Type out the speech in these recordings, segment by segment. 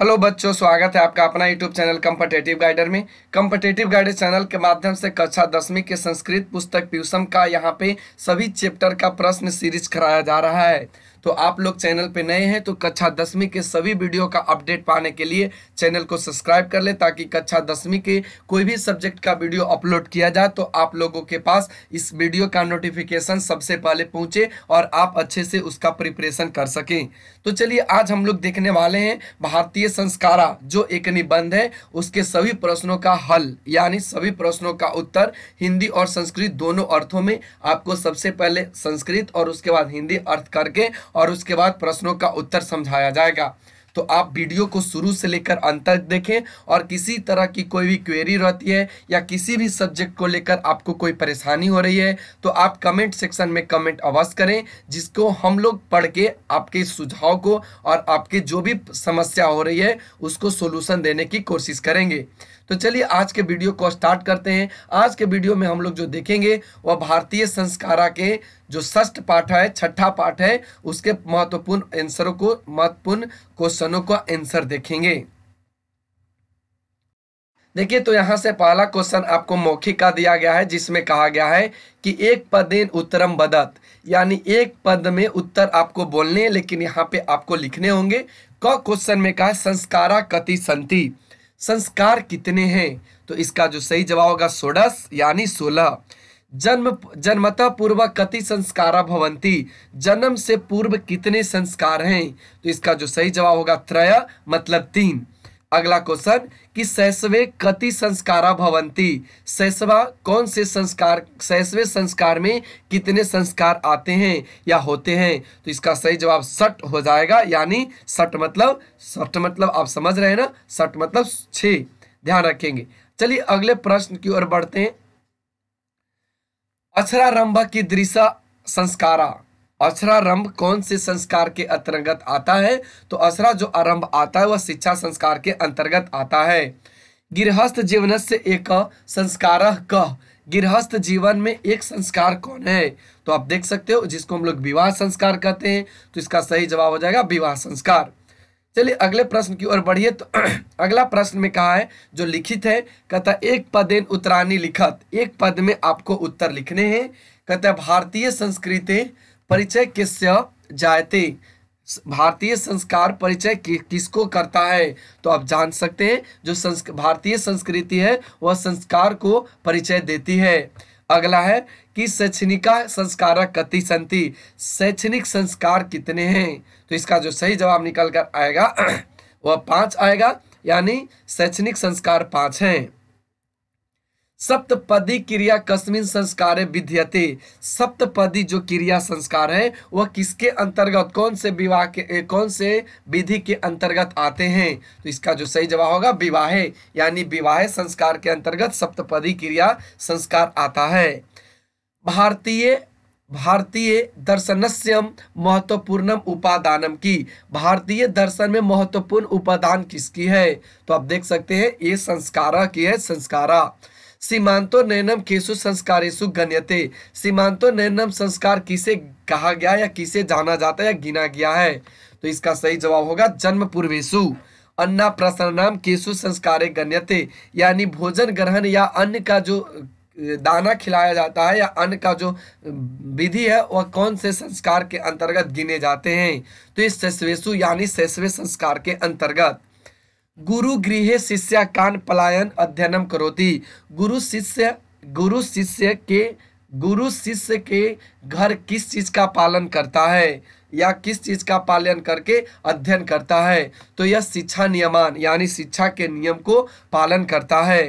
hello बच्चों स्वागत है आपका अपना यूट्यूब चैनल कम्पटेटिव गाइडर में कम्पटेटिव गाइडर चैनल के माध्यम से कक्षा दसवीं के संस्कृत पुस्तक प्यूसम का यहाँ पे सभी चैप्टर का प्रश्न सीरीज कराया जा रहा है तो आप लोग चैनल पे नए हैं तो कक्षा दसवीं के सभी वीडियो का अपडेट पाने के लिए चैनल को सब्सक्राइब कर ले ताकि कक्षा दसवीं के कोई भी सब्जेक्ट का वीडियो अपलोड किया जाए तो आप लोगों के पास इस वीडियो का नोटिफिकेशन सबसे पहले पहुंचे और आप अच्छे से उसका प्रिपरेशन कर सकें तो चलिए आज हम लोग देखने वाले हैं भारतीय संस्कारा जो एक निबंध है उसके सभी प्रश्नों का हल यानी सभी प्रश्नों का उत्तर हिंदी और संस्कृत दोनों अर्थों में आपको सबसे पहले संस्कृत और उसके बाद हिंदी अर्थ करके और उसके बाद प्रश्नों का उत्तर समझाया जाएगा तो आप वीडियो को शुरू से लेकर अंत तक देखें और किसी तरह की कोई भी क्वेरी रहती है या किसी भी सब्जेक्ट को लेकर आपको कोई परेशानी हो रही है तो आप कमेंट सेक्शन में कमेंट अवश्य करें जिसको हम लोग पढ़ के आपके सुझाव को और आपके जो भी समस्या हो रही है उसको सोल्यूशन देने की कोशिश करेंगे तो चलिए आज के वीडियो को स्टार्ट करते हैं आज के वीडियो में हम लोग जो देखेंगे वह भारतीय संस्कारा के जो षष्ठ पाठ है छठा पाठ है उसके महत्वपूर्ण आंसरों को महत्वपूर्ण क्वेश्चनों का आंसर देखेंगे देखिए तो यहाँ से पहला क्वेश्चन आपको मौखिक का दिया गया है जिसमें कहा गया है कि एक पदेन उत्तरम बदत यानी एक पद में उत्तर आपको बोलने हैं लेकिन यहाँ पे आपको लिखने होंगे क क्वेश्चन में कहा संस्कारा कति संति संस्कार कितने हैं तो इसका जो सही जवाब होगा सोडस यानी सोलह जन्म जन्मता पूर्व कति संस्कार भवंती जन्म से पूर्व कितने संस्कार हैं तो इसका जो सही जवाब होगा त्रय मतलब तीन अगला क्वेश्चन कि सैसवे कति संस्कारा भवंती सैसवा कौन से संस्कार सैसवे संस्कार में कितने संस्कार आते हैं या होते हैं तो इसका सही जवाब सट हो जाएगा यानी सट मतलब सट मतलब आप समझ रहे हैं ना सट मतलब छ ध्यान रखेंगे चलिए अगले प्रश्न की ओर बढ़ते हैं अक्षरारंभ की दृशा संस्कारा असरा रंभ कौन से संस्कार के अंतर्गत आता है तो असरा जो आरंभ आता है वह शिक्षा संस्कार के अंतर्गत आता है गृहस्थ जीवन से एक संस्कार कह गृहस्थ जीवन में एक संस्कार कौन है तो आप देख सकते हो जिसको हम लोग विवाह संस्कार कहते हैं तो इसका सही जवाब हो जाएगा विवाह संस्कार चलिए अगले प्रश्न की ओर बढ़िए तो अगला प्रश्न में कहा है जो लिखित है कहता एक पदेन उत्तरानी लिखत एक पद में आपको उत्तर लिखने हैं कहता भारतीय संस्कृति परिचय किससे जायते भारतीय संस्कार परिचय कि, किसको करता है तो आप जान सकते हैं जो संस्क, भारतीय संस्कृति है वह संस्कार को परिचय देती है अगला है कि शैक्षणिका संस्कार कति संति शैक्षणिक संस्कार कितने हैं तो इसका जो सही जवाब निकल कर आएगा वह पाँच आएगा यानी शैक्षणिक संस्कार पाँच हैं सप्तपदी क्रिया कस्मिन संस्कार विद्यते सप्तपदी जो क्रिया संस्कार है वह किसके अंतर्गत कौन से विवाह के कौन से विधि के अंतर्गत आते हैं तो इसका जो सही जवाब होगा विवाह यानी विवाह संस्कार के अंतर्गत सप्तपदी क्रिया संस्कार आता है भारतीय भारतीय दर्शनस्यम महत्वपूर्णम उपादानम की भारतीय दर्शन में महत्वपूर्ण उपादान किसकी है तो आप देख सकते हैं ये संस्कारा की है संस्कारा सीमांतो नैनम केसु संस्कारेशु गण्यते सीमांतो नैनम संस्कार किसे कहा गया या किसे जाना जाता है या गिना गया है तो इसका सही जवाब होगा जन्म पूर्वेशु अन्ना प्रसन्नाम केसु संस्कारे गण्यते यानी भोजन ग्रहण या अन्न का जो दाना खिलाया जाता है या अन्न का जो विधि है वह कौन से संस्कार के अंतर्गत गिने जाते हैं तो इस शैशवेशु यानी शैशवे संस्कार के अंतर्गत गुरु गृह शिष्य कान पलायन अध्ययनम करोति गुरु शिष्य गुरु शिष्य के गुरु शिष्य के घर किस चीज़ का पालन करता है या किस चीज़ का पालन करके अध्ययन करता है तो यह शिक्षा नियमान यानी शिक्षा के नियम को पालन करता है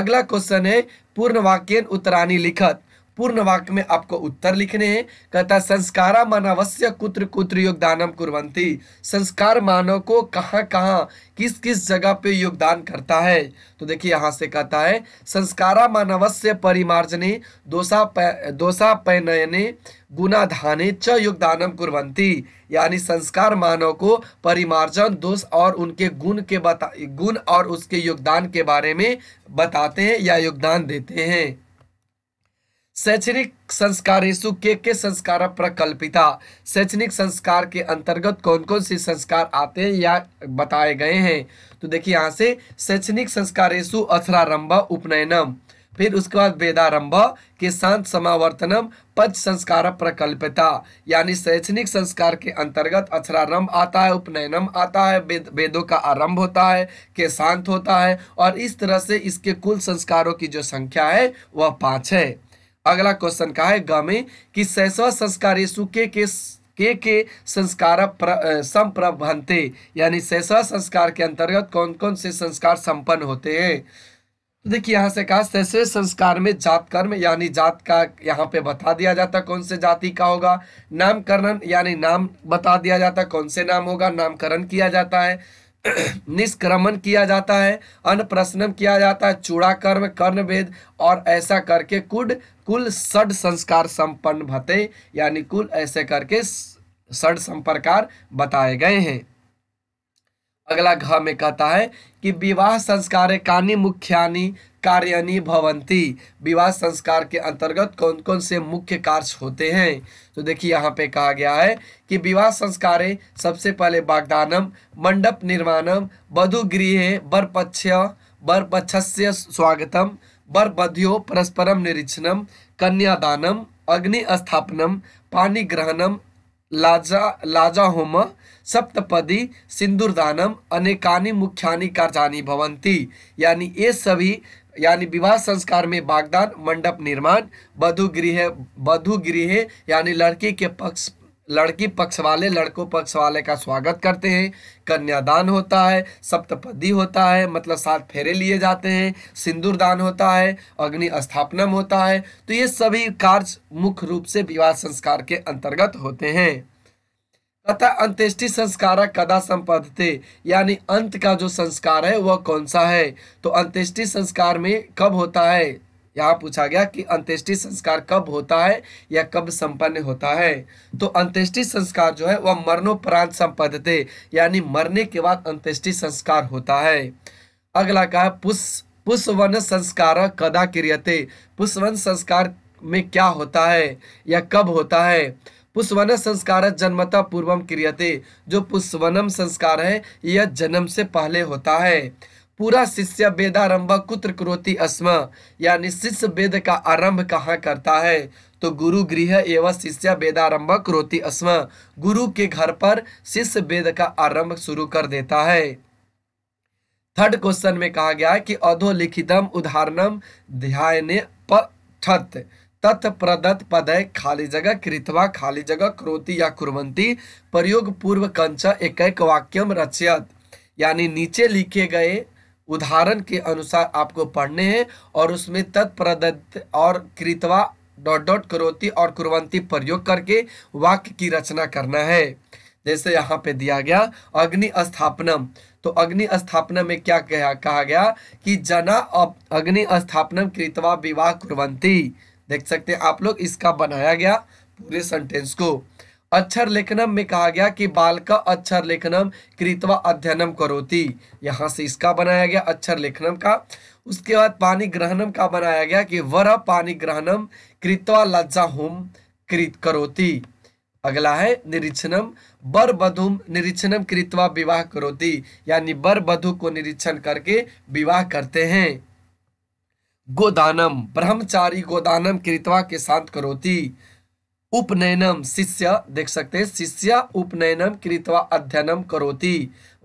अगला क्वेश्चन है पूर्ण वाक्य उत्तरानी लिखत पूर्ण वाक्य में आपको उत्तर लिखने हैं कहता संस्कारा मानवस्य कुत्र कुत्र योगदानम कुरवंती संस्कार मानव को कहाँ कहाँ किस किस जगह पे योगदान करता है तो देखिए यहाँ से कहता है संस्कारा मानवस्य परिमार्जने दोषा पै दोषा पैनयने गुणाधाने च योगदानम कुरवंती यानी संस्कार मानव को परिमार्जन दोष और उनके गुण के बता गुण और उसके योगदान के बारे में बताते हैं या योगदान देते हैं शैक्षणिक संस्कारेशु के के संस्कार प्रकल्पिता शैक्षणिक संस्कार के अंतर्गत कौन कौन से संस्कार आते हैं या बताए गए हैं तो देखिए यहाँ से शैक्षणिक संस्कारेशु अथरारंभ उपनयनम फिर उसके बाद वेदारंभ के शांत समावर्तनम पद संस्कार प्रकल्पिता यानी शैक्षणिक संस्कार के अंतर्गत अक्षरारंभ आता है उपनयनम आता है वेदों का आरंभ होता है के शांत होता है और इस तरह से इसके कुल संस्कारों की जो संख्या है वह पाँच है अगला क्वेश्चन कहा है ग कि सैसव संस्कारेशु के के के के संस्कार संप्रभनते यानी सैसव संस्कार के अंतर्गत कौन कौन से संस्कार संपन्न होते हैं तो देखिए यहाँ से कहा सैसे संस्कार में जात कर्म यानी जात का यहाँ पे बता दिया जाता कौन से जाति का होगा नामकरण यानी नाम बता दिया जाता कौन से नाम होगा नामकरण किया जाता है निष्क्रमण किया जाता है अनप्रश्नम किया जाता है चूड़ा कर्म कर्ण वेद और ऐसा करके कुड कुल सड संस्कार संपन्न भते यानी कुल ऐसे करके सड संप्रकार बताए गए हैं अगला घ में कहता है कि विवाह संस्कार कानी मुख्यानी कार्यनी भवंती विवाह संस्कार के अंतर्गत कौन कौन से मुख्य कार्य होते हैं तो देखिए यहाँ पे कहा गया है कि विवाह संस्कारें सबसे पहले बागदानम मंडप निर्माणम बधु गृह बरपक्ष बरपक्षस्य स्वागतम बरबध्यो परस्परम निरीक्षणम कन्यादानम अग्नि स्थापनम पानी ग्रहणम लाजा लाजा होम सप्तपदी सिंदूरदानम अनेकानी मुख्यानि कार्यानी भवंती यानी ये सभी यानी विवाह संस्कार में बागदान मंडप निर्माण बधु गृह बधु गृह यानी लड़की के पक्ष लड़की पक्ष वाले लड़कों पक्ष वाले का स्वागत करते हैं कन्यादान होता है सप्तपदी होता है मतलब सात फेरे लिए जाते हैं सिंदूर दान होता है अग्नि स्थापनम होता है तो ये सभी कार्य मुख्य रूप से विवाह संस्कार के अंतर्गत होते हैं तथा अंत्येष्टि संस्कार कदा संपदते यानी अंत का जो संस्कार है वह कौन सा है तो अंत्येष्टि संस्कार में कब होता है यहाँ पूछा गया कि अंत्येष्टि संस्कार कब होता है या कब संपन्न होता है तो अंत्येष्टि संस्कार जो है वह मरणोपरांत संपदते यानी मरने के बाद अंत्येष्टि संस्कार होता है अगला कहा पुष पुष्पवन संस्कार कदा क्रियते पुष्पवन संस्कार में क्या होता है या कब होता है पुष्वन संस्कार जन्मता पूर्वम क्रियते जो पुष्वनम संस्कार है यह जन्म से पहले होता है पूरा शिष्य वेदारंभ कुत्र क्रोति अस्म यानी शिष्य वेद का आरंभ कहाँ करता है तो गुरु गृह एवं शिष्य वेदारंभ क्रोति अस्म गुरु के घर पर शिष्य वेद का आरंभ शुरू कर देता है थर्ड क्वेश्चन में कहा गया है कि अधोलिखितम उदाहरणम ध्यान पठत तथ प्रदत्त पदय खाली जगह कृतवा खाली जगह क्रोति या कुरवंती प्रयोग पूर्व कंच एक वाक्यम रचयत यानी नीचे लिखे गए उदाहरण के अनुसार आपको पढ़ने हैं और उसमें तत्प्रदत्त और कृतवा डॉट डॉट क्रोती और कुरवंती प्रयोग करके वाक्य की रचना करना है जैसे यहाँ पे दिया गया अग्नि स्थापनम तो अग्नि स्थापना में क्या कहा, कहा गया कि जना अग्नि स्थापनम कृतवा विवाह कुरवंती देख सकते हैं आप लोग इसका बनाया गया पूरे सेंटेंस को अक्षर लेखनम में कहा गया कि बाल का अक्षर लेखनम कृतवा अध्ययनम करोती यहाँ से इसका बनाया गया अक्षर लेखनम का उसके बाद पानी ग्रहणम का बनाया गया कि वर पानी ग्रहणम कृतवा लज्जा होम कृत करोती अगला है निरीक्षणम बर बधुम निरीक्षणम कृतवा विवाह करोती यानी बर बधु को निरीक्षण करके विवाह करते हैं गोदानम ब्रह्मचारी गोदानम कृतवा के शांत करोति उपनयनम शिष्य देख सकते हैं शिष्य उपनयनम कृतवा अध्ययनम करोति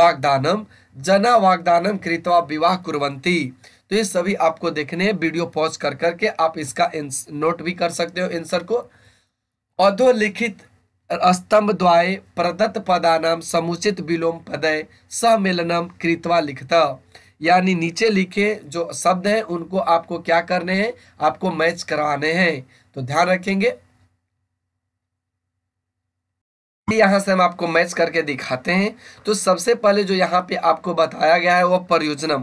वाग्दानम जना वाग्दानम कृतवा विवाह कुरवंती तो ये सभी आपको देखने हैं वीडियो पॉज कर करके आप इसका नोट भी कर सकते हो आंसर को अधोलिखित स्तंभ द्वाय प्रदत्त पदानम समुचित विलोम पदय सम्मेलनम कृतवा लिखता यानी नीचे लिखे जो शब्द हैं उनको आपको क्या करने हैं आपको मैच करवाने हैं तो ध्यान रखेंगे यहां से हम आपको मैच करके दिखाते हैं तो सबसे पहले जो यहां पे आपको बताया गया है वह परियोजनम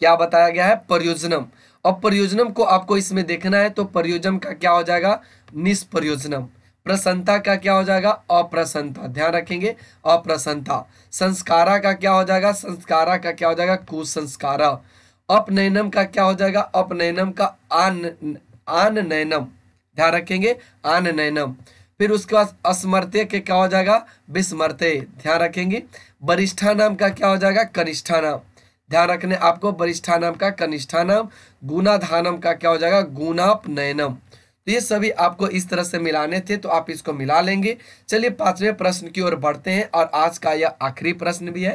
क्या बताया गया है परियोजनम और परियोजनम को आपको इसमें देखना है तो परियोजन का क्या हो जाएगा निष्परियोजनम प्रसन्नता का क्या हो जाएगा अप्रसन्नता ध्यान रखेंगे अप्रसन्नता संस्कारा का क्या हो जाएगा संस्कारा का क्या हो जाएगा कुसंस्कारा अपनयनम का क्या हो जाएगा अपनयनम का आन नयनम ध्यान रखेंगे नयनम फिर उसके बाद अस्मर्त्य के क्या हो जाएगा विस्मर्त्य ध्यान रखेंगे वरिष्ठा नाम का क्या हो जाएगा कनिष्ठा नाम ध्यान रखने आपको वरिष्ठा नाम का कनिष्ठा नाम गुणाधानम का क्या हो जाएगा गुणापनयनम तो ये सभी आपको इस तरह से मिलाने थे तो आप इसको मिला लेंगे चलिए पांचवें प्रश्न की ओर बढ़ते हैं और आज का यह आखिरी प्रश्न भी है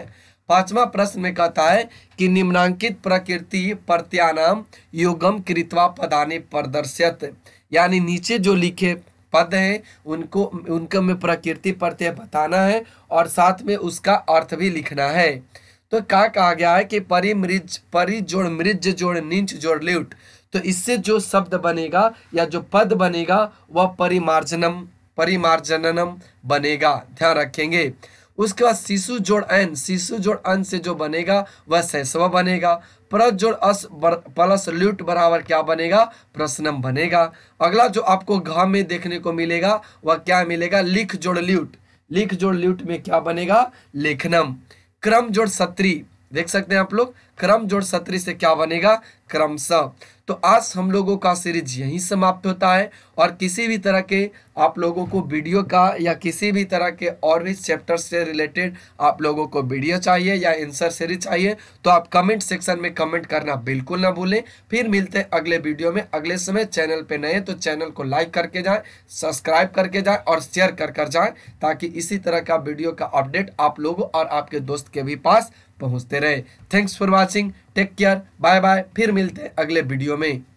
पांचवा प्रश्न में कहता है कि निम्नांकित प्रकृति प्रत्यानाम योगम कृतवा पदाने प्रदर्शित यानी नीचे जो लिखे पद हैं उनको उनका में प्रकृति प्रत्यय बताना है और साथ में उसका अर्थ भी लिखना है तो क्या कहा गया है कि परिमृज परिजोड़ मृज जोड़ निंच जोड़ लिट तो इससे जो शब्द बनेगा या जो पद बनेगा वह परिमार्जनम परिमार्जनम बनेगा ध्यान रखेंगे उसके बाद शिशु जोड़ अन शिशु जोड़ अन से जो बनेगा वह सैसव बनेगा प्रत जोड़ अस बर, प्लस ल्यूट बराबर क्या बनेगा प्रश्नम बनेगा अगला जो आपको घ में देखने को मिलेगा वह क्या मिलेगा लिख जोड़ ल्यूट लिख जोड़ ल्यूट में क्या बनेगा लेखनम क्रम जोड़ सत्री देख सकते हैं आप लोग क्रम जोड़ सत्री से क्या बनेगा क्रमश तो आज हम लोगों का सीरीज यहीं समाप्त होता है और किसी भी तरह के आप लोगों को वीडियो का या किसी भी तरह के और भी चैप्टर से रिलेटेड आप लोगों को वीडियो चाहिए या आंसर सीरीज चाहिए तो आप कमेंट सेक्शन में कमेंट करना बिल्कुल ना भूलें फिर मिलते हैं अगले वीडियो में अगले समय चैनल पे नए तो चैनल को लाइक करके जाए सब्सक्राइब करके जाए और शेयर कर कर जाए ताकि इसी तरह का वीडियो का अपडेट आप लोगों और आपके दोस्त के भी पास पहुंचते रहे thanks for watching take care bye bye फिर मिलते हैं अगले वीडियो में